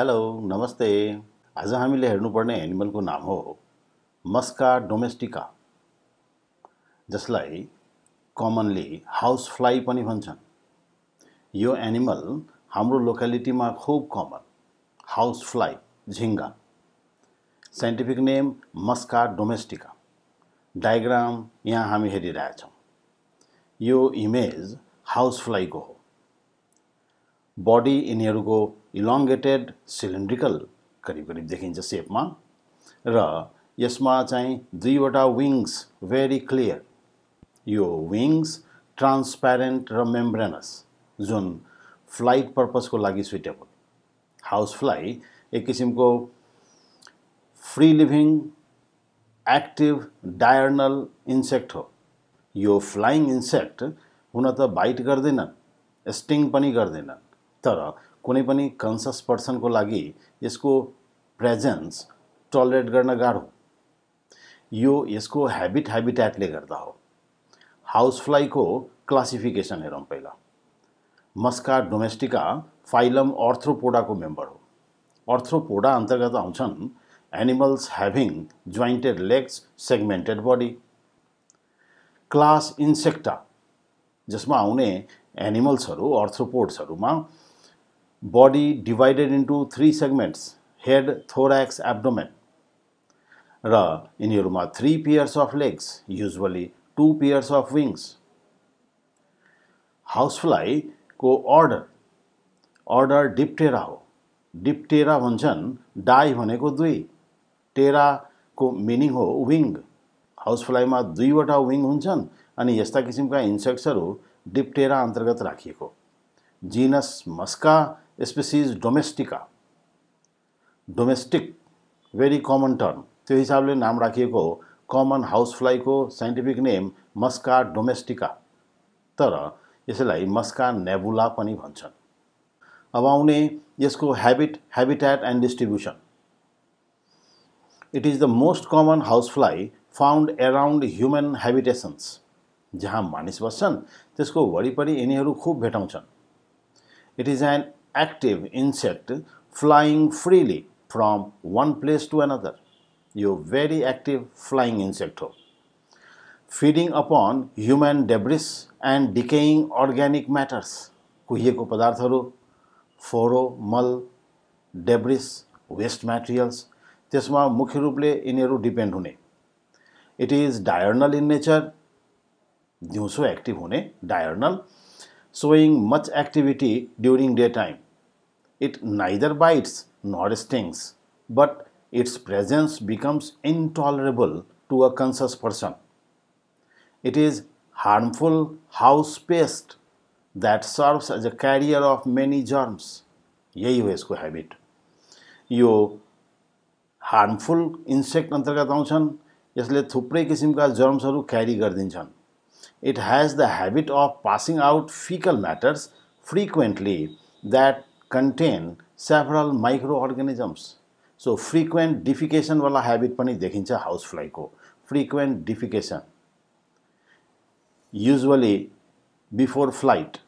Hello नमस्ते आज हामीले हेर्नुपर्ने एनिमलको नाम हो मस्का डोमेस्टिका जसलाई कमनली हाउस फ्लाई पनि भन्छन् यो एनिमल हाम्रो लोकेलिटीमा खुब कमन हाउस फ्लाई, झिङ्गा scientific name Musca domestica diagram यहाँ हामी हेरिरहेछौँ यो इमेज हाउस फ्लाइको हो बडी यिनीहरूको इलोङ्गेटेड सिलिन्ड्रिकल करिब करिब देखिन्छ सेपमा र यसमा चाहिँ दुईवटा विङ्स भेरी क्लियर यो विङ्स ट्रान्सप्यारेन्ट र मेम्ब्रेनस जुन फ्लाइट पर्पजको लागि सुइटेबल हाउस फ्लाइ एक किसिमको free living active diurnal insect हो यो फ्लाइङ इन्सेक्ट हुन त बाइट गर्दैनन् स्टिङ पनि गर्दैनन् तर कुनै पनि कन्सियस पर्सनको लागि यसको प्रेजेन्स टलरेट गर्न गाह्रो यो यसको ह्याबिट ह्याबिट्याटले गर्दा हो हाउस फ्लाइको क्लासिफिकेसन हेरौँ पहिला मस्का डोमेस्टिका फाइलम अर्थ्रोपोडाको मेम्बर हो अर्थ्रोपोडा अन्तर्गत आउँछन् animals having jointed legs segmented body class Insecta जसमा आउने एनिमल्सहरू अर्थ्रोपोड्सहरूमा body divided into three segments head thorax abdomen र यिनीहरूमा three pairs of legs usually two pairs of wings हाउसफ्लाईको अर्डर अर्डर डिप्टेरा हो डिप्टेरा भन्छन् डाई भनेको दुई टेराको मिनिङ हो विङ हाउसफ्लाईमा दुईवटा विङ हुन्छन् अनि यस्ता किसिमका इन्सेक्ट्सहरू डिप्टेरा अन्तर्गत राखिएको genus Musca species domestica domestic very common term त्यो हिसाबले नाम राखिएको हो कमन हाउसफ्लाईको साइन्टिफिक नेम मस्का डोमेस्टिका तर यसैलाई मस्का नेबुला पनि भन्छन् अब आउने यसको habit habitat and distribution it is the most common housefly found around human habitations जहाँ मानिस बस्छन् त्यसको वरिपरि यिनीहरू खुब भेटाउँछन् it is an active insect flying freely from one place to another. are very active flying insect feeding upon human debris and decaying organic matters कुहिएको पदार्थहरू foro, मल डेब्रिस वेस्ट materials. त्यसमा मुख्य रूपले यिनीहरू डिपेन्ड हुने it is diurnal in nature दिउँसो active हुने diurnal showing much activity during daytime. It neither bites nor stings, but its presence becomes intolerable to a conscious person. It is harmful house pest that serves as a carrier of many germs. यही हो यसको habit. यो harmful insect अन्तर्गत आउँछन् यसले थुप्रै किसिमका जर्म्सहरू क्यारी गरिदिन्छन् it has the habit of passing out fecal matters frequently that contain several microorganisms. So frequent defecation wala habit pani dekhincha housefly ko. Frequent defecation. Usually before flight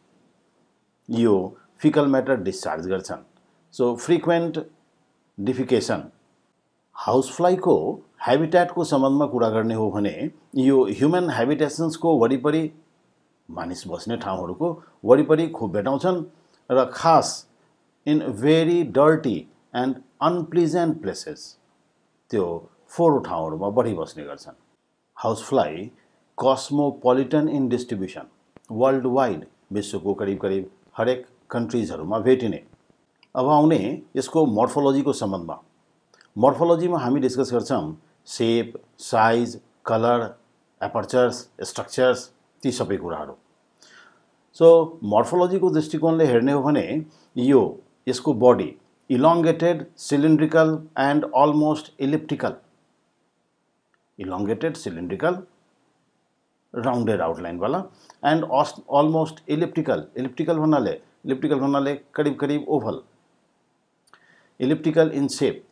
you fecal matter discharge garchan. So frequent defecation. Housefly ko हेबिट्याटको सम्बन्धमा कुरा गर्ने हो भने यो human हेबिटेसन्सको वरिपरि मानिस बस्ने ठाउँहरूको वरिपरि खुब भेटाउँछन् र खास in very dirty and unpleasant places त्यो फोहोर ठाउँहरूमा बढी बस्ने गर्छन् fly cosmopolitan in distribution world wide विश्वको करिब करिब हरेक कन्ट्रिजहरूमा भेटिने अब आउने यसको मर्फोलोजीको सम्बन्धमा मर्फोलोजीमा हामी डिस्कस गर्छौँ shape size colour apertures structures ती सब कुछ सो मर्फोलॉजी को दृष्टिकोण ने हेने यो इसको body elongated cylindrical and almost elliptical elongated cylindrical rounded outline वाला एंड अलमोस्ट इलिप्टिकल इलिप्टिकल भन्नाले इलिप्टिकल भन्नाले करीब करीब oval elliptical in shape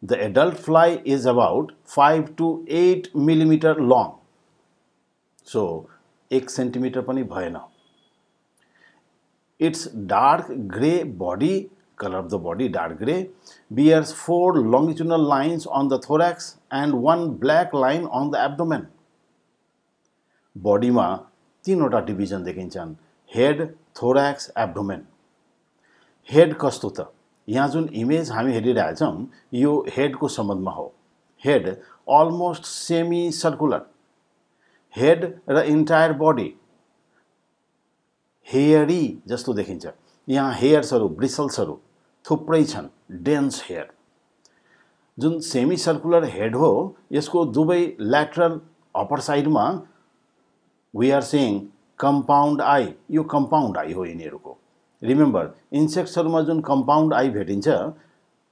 The adult fly is about 5 to 8 millimeter long. So, 1 centimeter pani bhayana. Its dark grey body, color of the body dark grey, bears 4 longitudinal lines on the thorax and 1 black line on the abdomen. ma तिनवटा division देखिन्छन् head head thorax abdomen. Head त यहाँ जुन image हामी हेरिरहेछौँ यो हेडको सम्बन्धमा हो head almost semi circular head र इन्टायर बडी हेयरी जस्तो देखिन्छ यहाँ हेयर्सहरू ब्रिसल्सहरू थुप्रै छन् डेन्स हेयर जुन सेमी सर्कुलर हेड हो यसको दुवै ल्याटरल अप्पर साइडमा we are seeing compound eye यो कम्पाउन्ड आई हो यिनीहरूको रिमेम्बर इन्सेक्ट्सहरूमा जुन कम्पाउन्ड आई भेटिन्छ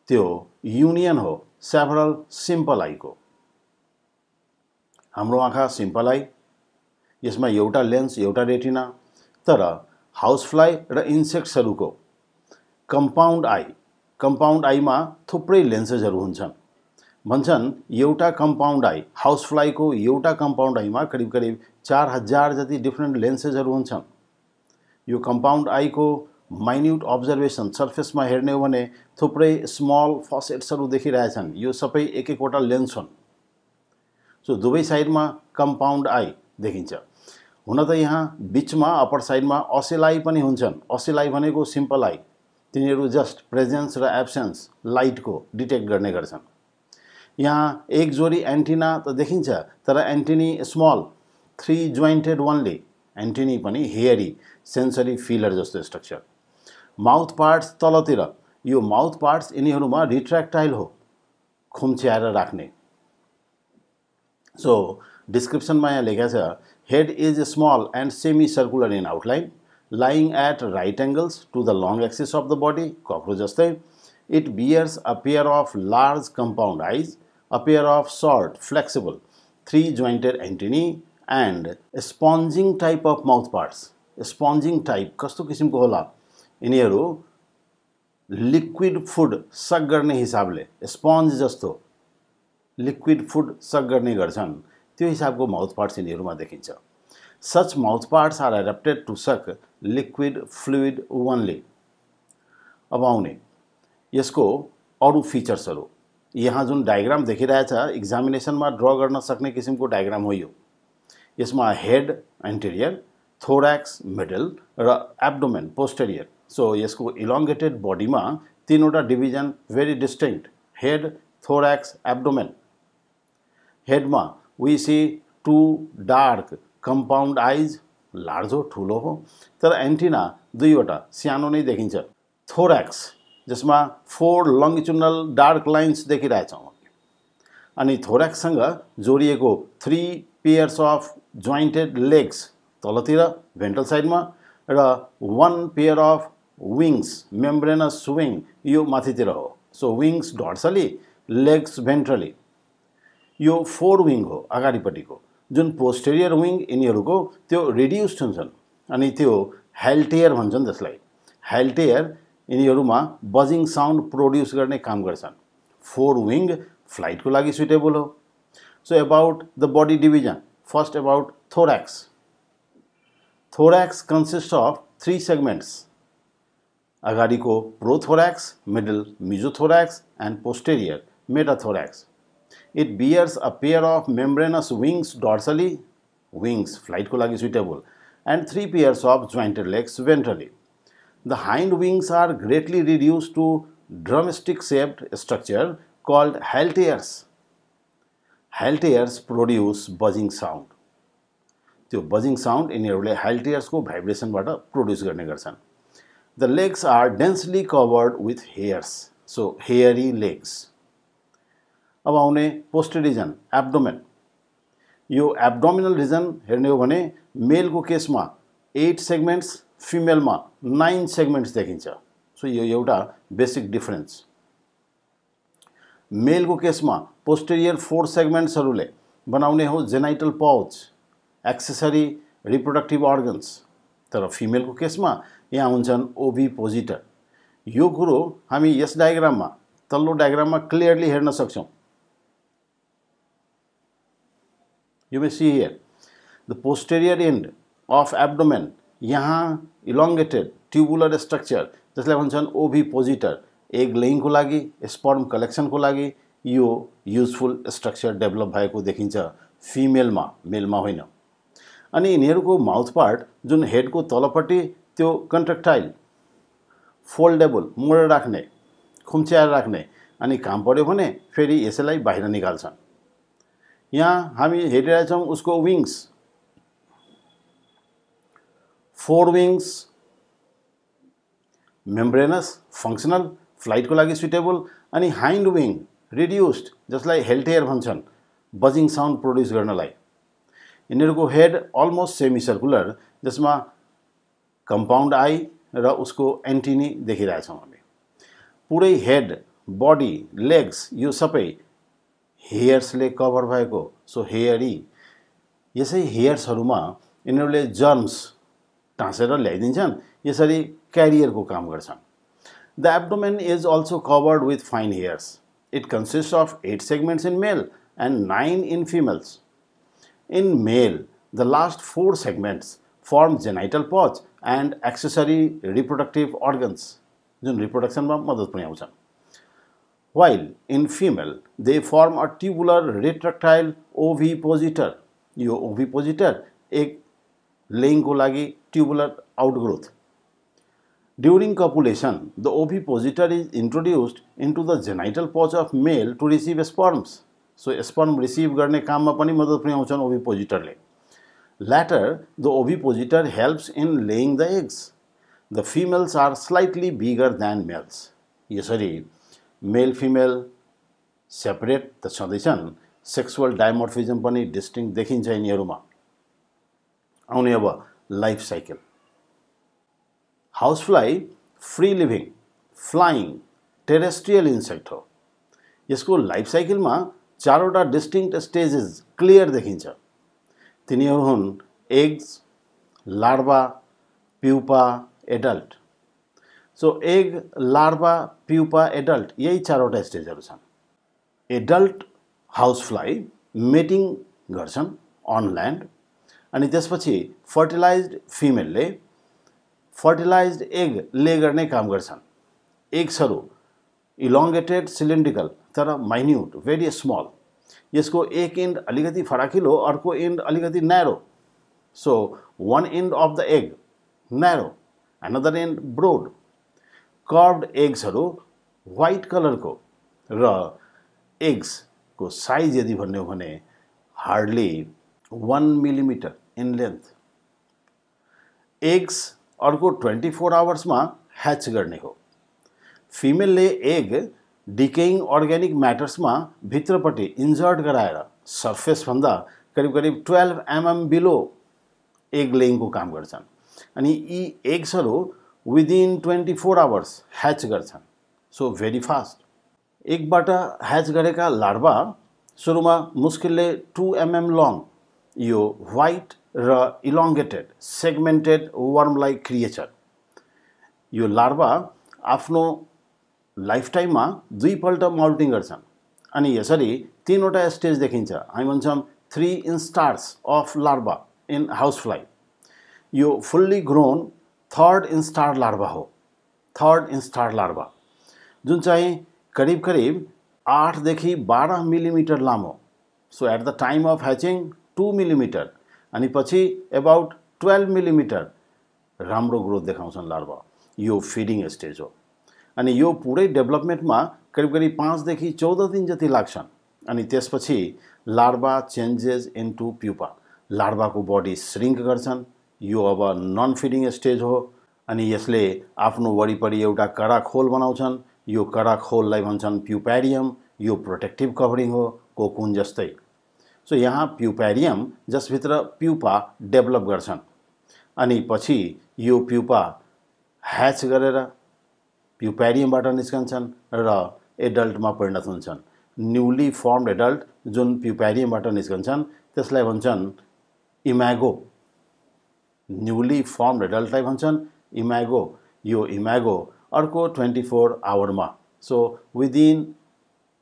त्यो युनियन हो सेभरल सिम्पल आईको हाम्रो आँखा सिम्पल आई यसमा एउटा लेन्स एउटा रेटिना तर हाउस फ्लाई र इन्सेक्ट्सहरूको कम्पाउन्ड आई कम्पाउन्ड आईमा थुप्रै लेन्सेसहरू हुन्छन् भन्छन् एउटा कम्पाउन्ड आई फ्लाईको एउटा कम्पाउन्ड आईमा करिब करिब चार हजार जति डिफ्रेन्ट लेन्सेसहरू हुन्छन् यो कम्पाउन्ड आईको माइन्युट अब्जर्भेसन सर्फेसमा हेर्ने हो भने थुप्रै स्मल फसेट्सहरू देखिरहेछन् यो सबै एक एकवटा लेन्स हुन् सो दुवै साइडमा कम्पाउन्ड आई देखिन्छ हुन त यहाँ बिचमा अप्पर साइडमा असेलाई पनि हुन्छन् असेलाई भनेको सिम्पल आई तिनीहरू जस्ट प्रेजेन्स र एब्सेन्स लाइटको डिटेक्ट गर्ने गर्छन् यहाँ एक जोडी एन्टिना त देखिन्छ तर एन्टिनी स्मल थ्री जोइन्टेड वानले एन्टिनी पनि हेयरी सेन्सरी फिलर जस्तो स्ट्रक्चर माउथ पार्ट्स तलतिर यो माउथ पार्ट्स यिनीहरूमा रिट्र्याक्टाइल हो खुम्च्याएर राख्ने सो डिस्क्रिप्सनमा यहाँ लेखेको छ head is small and semi circular in outline lying at right angles to the long axis of the body cockroach जस्तै it bears a pair of large compound eyes a pair of short flexible three jointed antennae and sponging type of mouth parts sponging type कस्तो किसिमको होला यिनीहरू liquid food सक गर्ने हिसाबले sponge जस्तो liquid food सक गर्ने गर्छन् त्यो हिसाबको माउथ पार्ट्स यिनीहरूमा देखिन्छ such mouth parts are adapted to suck liquid fluid only अब आउने यसको अरू फिचर्सहरू यहाँ जुन डायग्राम देखिरहेछ इक्जामिनेसनमा ड्र गर्न सक्ने किसिमको डायग्राम हो यो यसमा हेड एन्टेरियर थोराक्स मिडल र एब्डोमेन पोस्टेरियर सो यसको इलोङ्गेटेड बडीमा तिनवटा division very distinct head thorax abdomen हेडमा we see two dark compound eyes लार्जो ठुलो हो तर एन्टिना दुईवटा सानो नै देखिन्छ थोरेक्स जसमा फोर लङ्गिचुनल डार्क लाइन्स देखिरहेछौँ अनि थोरेक्ससँग जोडिएको three pairs of jointed legs तलतिर भेन्टल साइडमा र one pair of wings membranous wing यो माथितिर हो so wings dorsally legs ventrally यो फोर विंग हो को जो पोस्टेरियर विंग यिनीहरूको त्यो रिड्युस्ड हुन्छन् अनि त्यो हेल्टेयर भाई त्यसलाई हेल्टेयर में बजिंग साउंड प्रोड्यूस करने काम कर फोर विंग फ्लाइट को लगी सुइटेबल हो so about the body division first about thorax thorax consist of three segments अगाड़ी को prothorax middle mesothorax and posterior metathorax it bears a pair of membranous wings dorsally wings flight को लगी suitable and three pairs of jointed legs ventrally the hind wings are greatly reduce to drumstick shaped structure called halteres halteres produce buzzing sound तो buzzing sound in halteres को vibration produce करने The legs are densely covered with hairs, so hairy legs. अब आउने posterior region abdomen यो abdominal region हेर्ने हो भने मेलको केसमा एट सेगमेन्ट्स फिमेलमा नाइन सेगमेन्ट्स देखिन्छ सो यो एउटा बेसिक डिफरेन्स मेलको केसमा पोस्टेरियर फोर सेगमेन्ट्सहरूले बनाउने हो genital pouch accessory reproductive organs तर फिमेलको केसमा यहाँ हुन्छन् ओबी पोजिटर यो कुरो हामी यस डायग्राममा तल्लो डायग्राममा क्लियरली हेर्न सक्छौँ you may see here the posterior end of abdomen यहाँ इलोङ्गेटेड ट्युबुलर स्ट्रक्चर जसलाई भन्छन् ओभी पोजिटर एग लेइङको लागि स्पर्म कलेक्सनको लागि यो युजफुल स्ट्रक्चर डेभलप भएको देखिन्छ फिमेलमा मेलमा होइन अनि यिनीहरूको माउथ पार्ट जुन हेडको तलपट्टि त्यो कन्ट्रेक्टाइल फोल्डेबल मोडेर राख्ने खुम्च्याएर राख्ने अनि काम पऱ्यो भने फेरि यसैलाई बाहिर निकाल्छन् यहाँ हामी हेरिरहेछौँ उसको wings fore wings membranous functional फ्लाइटको लागि सुटेबल अनि हाइन्ड विङ रिड्युस्ड जसलाई हेल्टेयर भन्छन् बजिङ साउन्ड प्रड्युस गर्नलाई यिनीहरूको हेड अलमोस्ट सेमी सर्कुलर जसमा कम्पाउन्ड आई र उसको एन्टिनी देखिरहेछौँ हामी पुरै हेड बडी लेग्स यो सबै हेयर्सले कभर भएको सो हेयरी यसै हेयर्सहरूमा यिनीहरूले जर्म्स टाँसेर ल्याइदिन्छन् यसरी क्यारियरको काम गर्छन् the abdomen is also covered with fine hairs it consist of eight segments in male and nine in females in male the last four segments form genital pouch and accessory reproductive organs जुन रिप्रोडक्सनमा मद्दत पुर्याउँछ while in female they form a tubular retractile ovipositor यो ओभिपोजिटर एक लेङको लागि tubular outgrowth during copulation the ovipositor is introduced into the genital pouch of male to receive sperms so sperm receive गर्ने काममा पनि मद्दत पुर्याउँछन् ओभिपोजिटरले Later, the ovipositor helps in laying the eggs the females are slightly bigger than males. यसरी male female separate त छँदैछन् sexual डाइमोर्फिजम पनि distinct देखिन्छ यिनीहरूमा आउने अब life cycle housefly free living flying terrestrial insect हो यसको लाइफ साइकलमा चारवटा डिस्टिङ स्टेजेस क्लियर देखिन्छ तिनीहरू हुन् eggs larva pupa adult so egg larva pupa adult यही चारवटा स्टेजहरू छन् एडल्ट हाउस हाउसफ्लाई मेटिङ गर्छन् अन ल्यान्ड अनि त्यसपछि फर्टिलाइज फिमेलले फर्टिलाइज एग ले गर्ने काम गर्छन् एग्सहरू इलोङ्गेटेड सिलिन्ड्रिकल तर माइन्युट भेरी स्मल इसको एक इन्ड अलिकति फराकिलो अर्को इंड अलग narrow so one end of the egg narrow another end broad eggs white colour को रग्स को साइज यदि भाई hardly one millimetre in length eggs अर्को ट्वेंटी फोर आवर्स में हैच करने हो फिमेल ने एग डिकेइङ अर्ग्यानिक म्याटर्समा भित्रपट्टि इन्जर्ट गराएर सर्फेसभन्दा करिब करिब टुवेल्भ एमएम बिलो एग लेङको काम गर्छन् अनि यी एग्सहरू within twenty four hours hatch गर्छन् सो भेरी फास्ट एगबाट ह्याच गरेका लार्भा सुरुमा मुस्किलले टु एमएम लङ यो वाइट र इलोङ्गेटेड सेगमेन्टेड वर्मलाई क्रिएचर यो लार्भा आफ्नो लाइफटाइममा दुईपल्ट माल्टिङ गर्छन् अनि यसरी तिनवटा स्टेज देखिन्छ हामी भन्छौँ three instars of larva in house fly यो fully grown third instar larva हो थर्ड इन्स्टार लार्भा जुन चाहिँ करिब करिब आठदेखि बाह्र मिलिमिटर लामो so at the time of hatching two millimetre अनि पछि एबाउट टुवेल्भ मिलिमिटर राम्रो ग्रोथ देखाउँछन् लार्भा यो फिडिङ स्टेज हो अनि यो पुरै डेभलपमेन्टमा करिब करिब पाँचदेखि चौध दिन जति लाग्छन् अनि त्यसपछि larva changes into pupa लार्भाको बडी स्रिङ्क गर्छन् यो अब नन फिडिङ स्टेज हो अनि यसले आफ्नो वरिपरि एउटा कडा खोल बनाउँछन् यो कडा खोललाई भन्छन् प्युपेरियम यो प्रोटेक्टिभ कभरिङ हो कोकुन जस्तै सो यहाँ प्युप्यारियम जसभित्र प्युपा डेभलप गर्छन् अनि पछि यो प्युपा ह्याच गरेर प्युपेरियमबाट निस्कन्छन् र एडल्टमा परिणत हुन्छन् न्युली फर्म्ड एडल्ट जुन प्युपेरियमबाट निस्कन्छन् त्यसलाई भन्छन् इम्यागो न्युली फर्म्ड एडल्टलाई भन्छन् इम्यागो यो इम्यागो अर्को ट्वेन्टी फोर आवरमा सो विदिन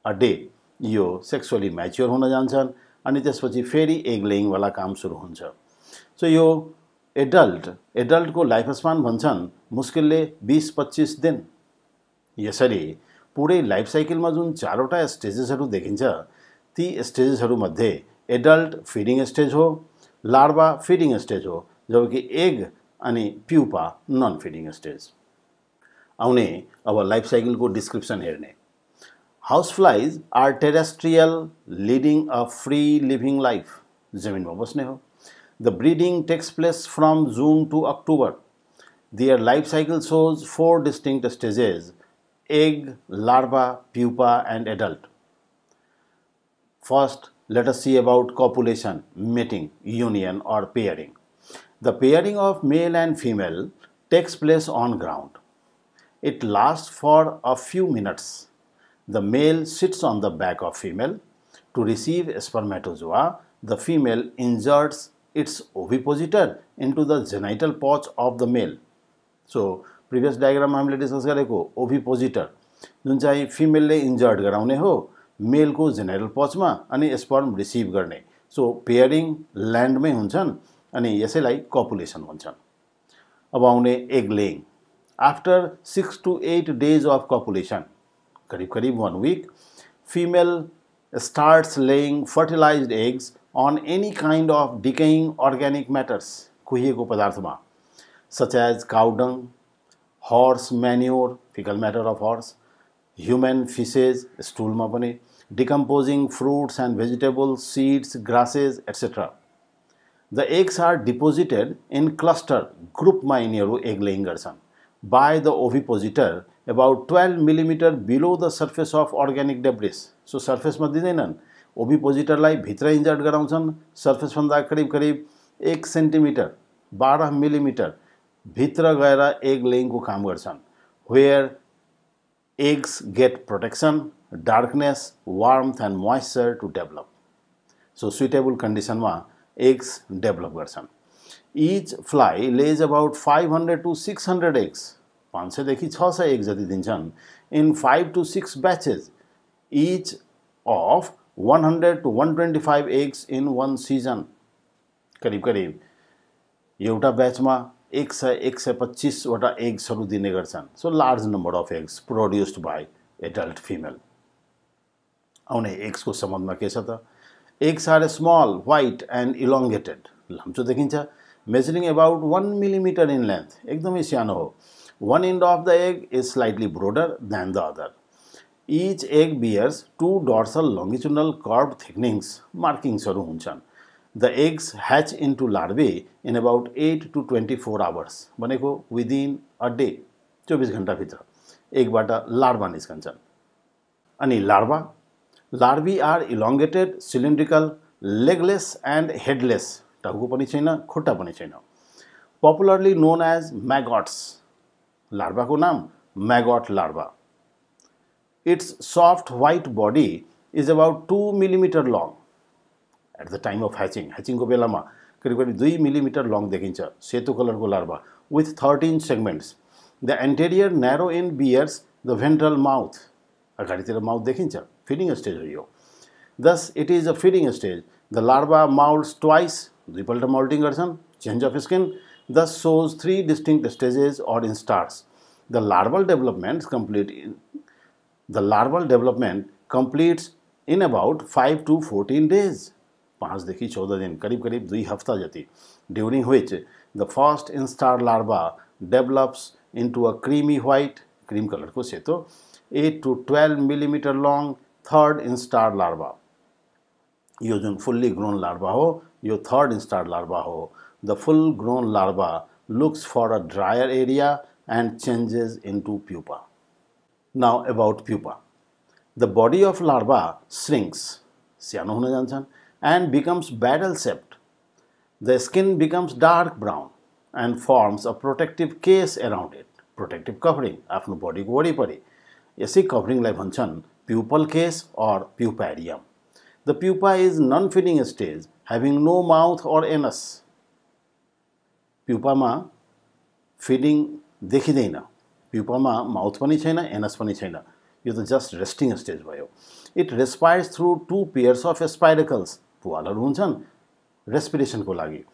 अ डे यो सेक्सुअली म्याच्योर हुन जान्छन् अनि त्यसपछि फेरि एग लेइङवाला काम सुरु हुन्छ सो यो एडल्ट एडल्टको स्पान भन्छन् मुस्किलले बिस पच्चिस दिन यसरी पुरै लाइफ साइकलमा जुन चारवटा स्टेजेसहरू देखिन्छ ती स्टेजेसहरूमध्ये एडल्ट फिडिङ स्टेज हो लार्वा फिडिङ स्टेज हो जबकि एग अनि प्युपा नन फिडिङ स्टेज आउने अब लाइफ साइकलको डिस्क्रिप्सन हेर्ने house flies are terrestrial leading a free living life जमिनमा बस्ने हो the breeding takes place from June to October their life cycle shows four distinct stages egg, larva, pupa and adult. First, let us see about copulation, mating, union or pairing. The pairing of male and female takes place on ground. It lasts for a few minutes. The male sits on the back of female. To receive spermatozoa, the female inserts its ovipositor into the genital pouch of the male. So, previous डायग्राममा हामीले discuss गरेको ओभिपोजिटर जुन चाहिँ फिमेलले injured गराउने हो मेलको genital पचमा अनि sperm receive गर्ने सो पेयरिङ ल्यान्डमै हुन्छन् अनि यसैलाई कपुलेसन भन्छन् अब आउने egg laying after six to eight days of copulation करिब करिब one week female starts laying fertilize eggs on any kind of decaying organic matters कुहिएको पदार्थमा such as cowdung horse manure faecal matter of horse human faeces स्टुलमा पनि decomposing fruits and vegetables seeds grasses etcetera the eggs are deposited in cluster ग्रुपमा यिनीहरू egg laying गर्छन् by the ovipositor about twelve millimetre below the surface of organic debris so सर्फेसमा दिँदैनन् ओभिपोजिटरलाई भित्र इन्जर्ट गराउँछन् सर्फेसभन्दा करिब करिब एक सेन्टिमिटर बाह्र मिलिमिटर भित्र गएर एग को काम गर्छन् where eggs get protection darkness warmth and moisture to develop so suitable कन्डिसनमा एग्स डेभलप गर्छन् each fly lays about five hundred to six hundred eggs पाँच सयदेखि छ सय एग जति दिन्छन् in five to six batches each of one hundred to one twenty five eggs in one season करिब करिब एउटा ब्याचमा एक सय एक सय पच्चिसवटा एग्सहरू दिने गर्छन् so large number of eggs produced by adult female आउने एग्सको सम्बन्धमा के छ त eggs are a small white and elongated लाम्चो देखिन्छ measuring about one millimetre in length एकदमै सानो हो one end of the egg is slightly broader than the other each egg bears two dorsal longitudinal curve thickenings मार्किङ्सहरू हुन्छन् the eggs hatch into larvae in about 8 to 24 hours भनेको within a day 24 घण्टा भित्र एकबाट larva निस्कन्छन् अनि larva larvae are elongated cylindrical legless and headless टाउको पनि छैन खुट्टा पनि छैन popularly known as maggots larva को नाम maggot larva its soft white body is about 2 millimeter long at the time of hatching. Hatching ko bela ma kari kari 2 mm long dekhincha. Setu color ko larva with 13 segments. The anterior narrow end bears the ventral mouth. Agari tira mouth dekhincha. Feeding stage hoyo. Thus, it is a feeding stage. The larva molts twice. Dvipalta molting garchan. Change of skin. Thus, shows three distinct stages or instars. the larval development completes in about 5 to 14 days. देखि चौदह दिन करीब करीब दुई हफ्ता जति during which the first instar larva develops into a creamy white cream को सेतो eight to twelve millimetre long third instar larva यो जो फुल्ली ग्रोन लार्वा हो यो थर्ड इंस्टार लार्वा हो the full grown larva looks for a dryer area and changes into pupa now about pupa the body of larva shrinks. सानो हुन जान्छन् and becomes barrel shaped. The skin becomes dark brown and forms a protective case around it. Protective covering, afno body ko wari pari. covering lai bhanchan, pupal case or puparium. The pupa is non-feeding stage, having no mouth or anus. Pupa ma feeding dekhi deina. Pupa ma mouth pani chayna, anus pani chayna. You the just resting stage bhaiyo. It respire through two pairs of spiracles, प्वालहरू हुन्छन् को लगी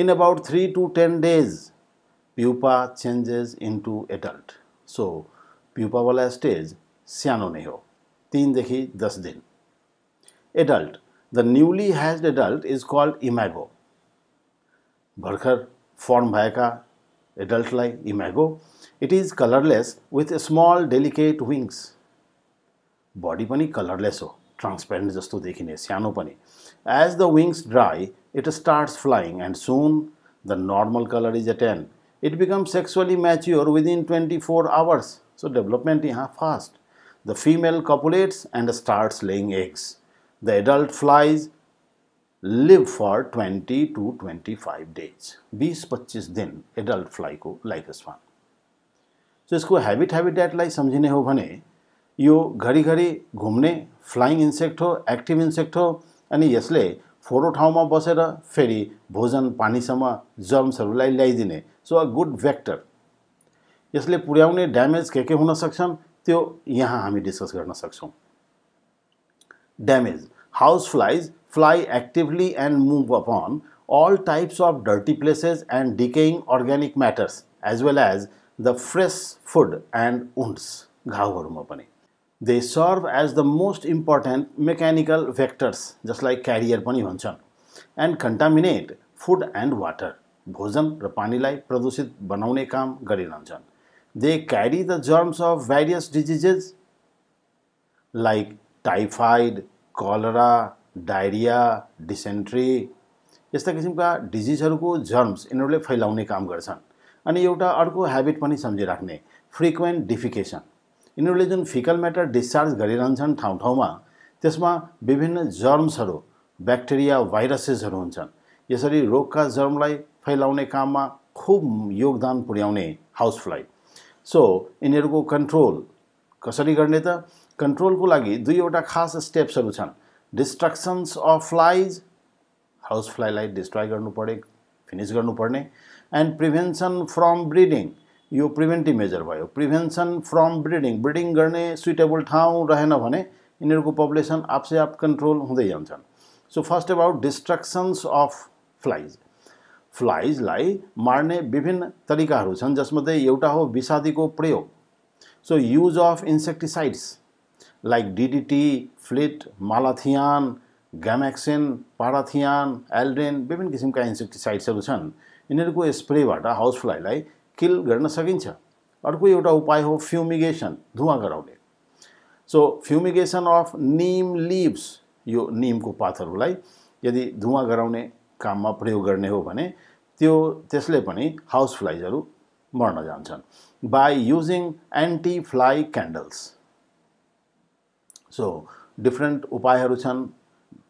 in about three to ten days pupa changes to adult so वाला stage सानो नहीं हो तीन देखि दस दिन adult the newly hatched adult is called imago भर्खर फॉर्म भाग adult imago it is colourless with small delicate wings body colourless हो ट्रांसपेरेंट जस्तो देखिने सानो पनि As the wings dry, it starts flying and soon the normal color is attained. It becomes sexually mature within 24 hours. So development is fast. The female copulates and starts laying eggs. The adult flies live for 20 to 25 days. 20 20-25 दिन adult फ्लाईको life span so यसको habit हेबिटेटलाई सम्झिने हो भने यो घरिघरि घुम्ने flying insect हो active insect हो अनि यसले फोटो ठाउँमा बसेर फेरि भोजन पानीसम्म जर्म्सहरूलाई ल्याइदिने सो अ गुड भ्याक्टर यसले पुर्याउने ड्यामेज के के हुन सक्छन् त्यो यहाँ हामी डिस्कस गर्न सक्छौँ damage house flies fly actively and move upon all types of dirty places and decaying organic matters as well as the fresh food and wounds घाउहरूमा पनि they serve as the most important mechanical vectors जसलाई carrier पनि भन्छन् and contaminate food and water भोजन र पानीलाई प्रदूषित बनाउने काम गरिरहन्छन् they carry the germs of various diseases like typhoid cholera diarrhoea dysentery यस्ता किसिमका डिजिजहरूको जर्म्स यिनीहरूले फैलाउने काम गर्छन् अनि एउटा अर्को हेबिट पनि सम्झिराख्ने फ्रिक्वेन्ट डिफिकेसन यिनीहरूले जुन फिकल म्याटर डिस्चार्ज गरिरहन्छन् ठाउँ ठाउँमा त्यसमा विभिन्न जर्म्सहरू ब्याक्टेरिया भाइरसेसहरू हुन्छन् यसरी रोगका जर्मलाई फैलाउने काममा खुब योगदान पुर्याउने हाउस फ्लाइ सो यिनीहरूको कन्ट्रोल कसरी गर्ने त कन्ट्रोलको लागि दुईवटा खास स्टेप्सहरू छन् डिस्ट्रक्सन्स अफ फ्लाइज हाउस फ्लाइलाई डिस्ट्रोय गर्नु पर्ने फिनिस गर्नुपर्ने एन्ड प्रिभेन्सन फ्रम ब्रिडिङ यो प्रिभेन्टिभ मेजर भयो प्रिभेन्सन फ्रम ब्रिडिङ ब्रिडिङ गर्ने सुइटेबल ठाउँ रहेन भने यिनीहरूको पपुलेसन आफसे आफ कन्ट्रोल हुँदै जान्छन् so first about destructions of flies फ्लाइजलाई मार्ने विभिन्न तरिकाहरू छन् जसमध्ये एउटा हो विषादीको प्रयोग so use of insecticides like DDT Flit malathion gammexane parathion aldrin विभिन्न किसिमका इन्सेक्टिसाइड्सहरू छन् यिनीहरूको स्प्रेबाट हाउस फ्लाईलाई किल गर्न सकिन्छ अर्को एउटा उपाय हो फ्युमिगेसन धुवा गराउने so fumigation of neem leaves यो निमको पातहरूलाई यदि धुवा गराउने काममा प्रयोग गर्ने हो भने त्यो त्यसले पनि हाउस फ्लाइजहरू मर्न जान्छन् by using anti fly candles so different उपायहरू छन्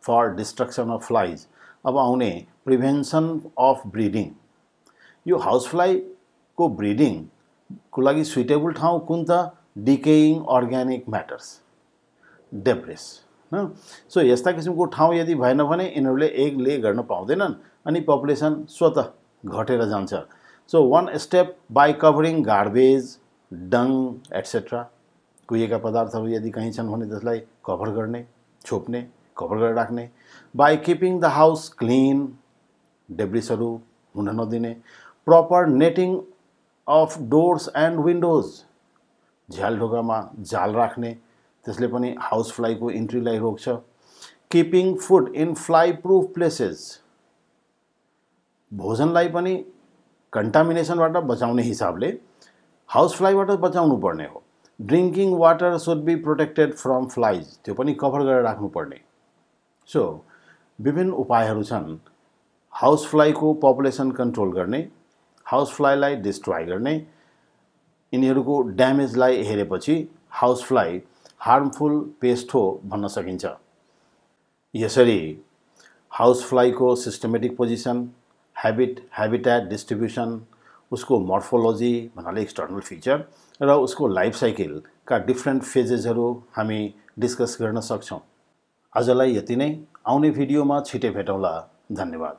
फर डिस्ट्रक्सन अफ फ्लाइज अब आउने प्रिभेन्सन अफ ब्रिडिङ यो हाउस फ्लाइ को ब्रिडिङको लागि सुइटेबल ठाउँ कुन त डिकेइङ अर्ग्यानिक म्याटर्स डेब्रेस होइन सो यस्ता किसिमको ठाउँ यदि भएन भने यिनीहरूले एग ले गर्न पाउँदैनन् अनि पपुलेसन स्वत घटेर जान्छ so one step by covering garbage dung et cetera कुहिएका पदार्थहरू यदि कहीँ छन् भने त्यसलाई कभर गर्ने छोप्ने कभर गरेर राख्ने by keeping the house clean डेब्रिसहरू हुन नदिने proper netting of doors and windows झ्याल ढोकामा झाल राख्ने त्यसले पनि हाउस फ्लाइको इन्ट्रीलाई रोक्छ keeping food in fly proof places भोजनलाई पनि कन्टामिनेसनबाट बचाउने हिसाबले हाउस फ्लाईबाट बचाउनु पर्ने हो drinking water should be protected from flies त्यो पनि कभर गरेर राख्नुपर्ने सो विभिन्न उपायहरू छन् हाउस फ्लाइको पपुलेसन कन्ट्रोल गर्ने हाउसफ्लाईलाई डिस्ट्रोय गर्ने यिनीहरूको ड्यामेजलाई हेरेपछि हाउसफ्लाई हार्मफुल पेस्ट हो भन्न सकिन्छ यसरी हाउसफ्लाईको systematic position habit habitat distribution उसको मर्फोलोजी भन्नाले एक्सटर्नल फिचर र उसको लाइफ साइकलका डिफ्रेन्ट फेजेसहरू हामी डिस्कस गर्न सक्छौँ आजलाई यति नै आउने भिडियोमा छिटै भेटौँला धन्यवाद